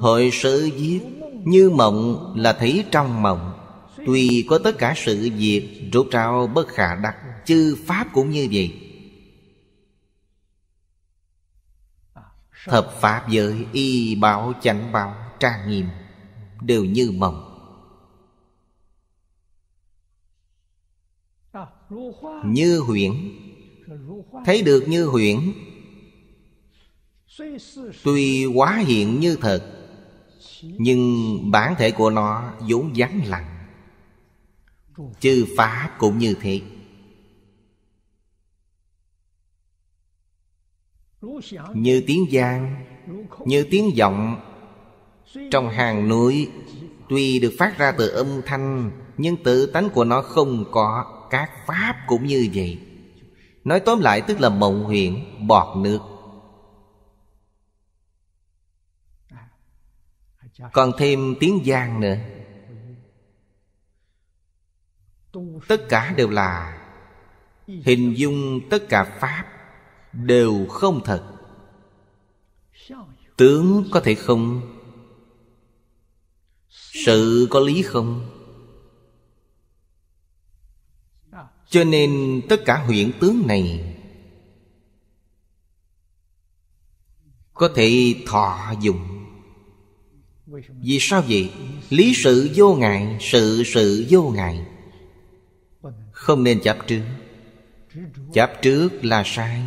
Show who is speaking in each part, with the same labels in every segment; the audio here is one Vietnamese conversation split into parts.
Speaker 1: Hội sự diệt như mộng là thấy trong mộng Tuy có tất cả sự việc rốt rào bất khả đắc Chư Pháp cũng như vậy Thập Pháp giới y bảo chẳng bảo trang nghiêm Đều như mộng Như huyễn Thấy được như huyễn Tuy quá hiện như thật Nhưng bản thể của nó vốn vắng lặng Chư Pháp cũng như thế Như tiếng giang Như tiếng vọng Trong hàng núi Tuy được phát ra từ âm thanh Nhưng tự tánh của nó không có Các pháp cũng như vậy Nói tóm lại tức là mộng huyện Bọt nước còn thêm tiếng giang nữa tất cả đều là hình dung tất cả pháp đều không thật tướng có thể không sự có lý không cho nên tất cả huyện tướng này có thể thọ dụng vì sao vậy? Lý sự vô ngại, sự sự vô ngại Không nên chấp trước Chấp trước là sai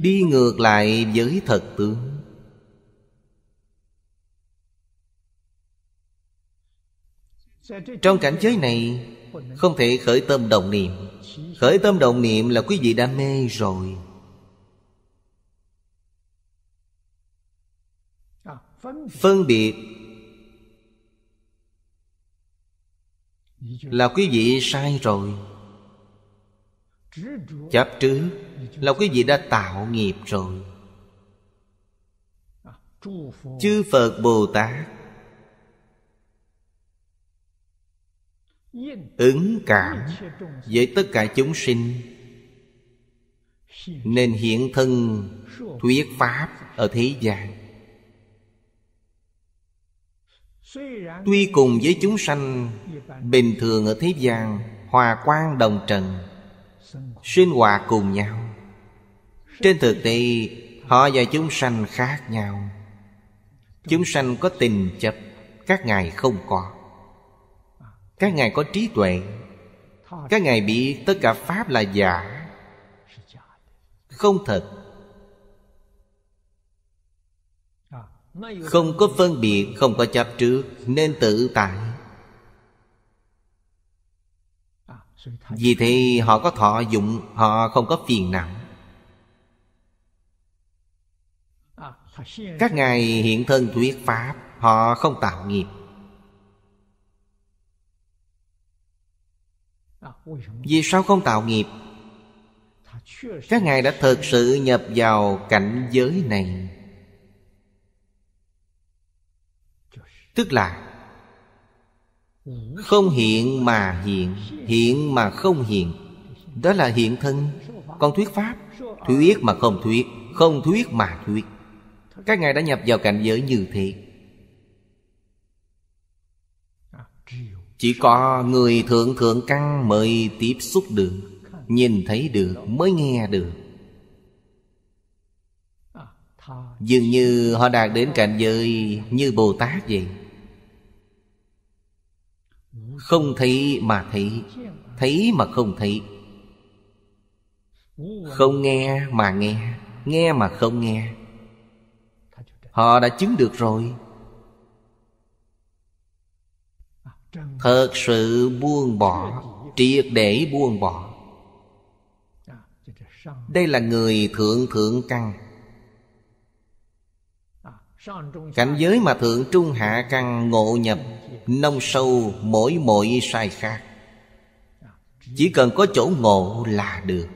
Speaker 1: Đi ngược lại với thật tướng Trong cảnh giới này Không thể khởi tâm đồng niệm Khởi tâm đồng niệm là quý vị đam mê rồi À, phân biệt là quý vị sai rồi chấp trước là quý vị đã tạo nghiệp rồi à, chư phật bồ tát ứng cảm với tất cả chúng sinh nên hiện thân thuyết pháp ở thế gian tuy cùng với chúng sanh bình thường ở thế gian hòa quan đồng trần sinh hoạt cùng nhau trên thực tế họ và chúng sanh khác nhau chúng sanh có tình chấp các ngài không có các ngài có trí tuệ các ngài bị tất cả pháp là giả không thật Không có phân biệt, không có chấp trước Nên tự tại Vì thế họ có thọ dụng Họ không có phiền não Các ngài hiện thân thuyết pháp Họ không tạo nghiệp Vì sao không tạo nghiệp Các ngài đã thực sự nhập vào cảnh giới này Tức là Không hiện mà hiện Hiện mà không hiện Đó là hiện thân Còn thuyết pháp Thuyết mà không thuyết Không thuyết mà thuyết Các ngài đã nhập vào cảnh giới như thế Chỉ có người thượng thượng căn mới tiếp xúc được Nhìn thấy được mới nghe được Dường như họ đạt đến cảnh giới như Bồ Tát vậy không thấy mà thấy Thấy mà không thấy Không nghe mà nghe Nghe mà không nghe Họ đã chứng được rồi Thật sự buông bỏ Triệt để buông bỏ Đây là người thượng thượng căn Cảnh giới mà thượng trung hạ căn ngộ nhập nông sâu mỗi mỗi sai khác chỉ cần có chỗ ngộ là được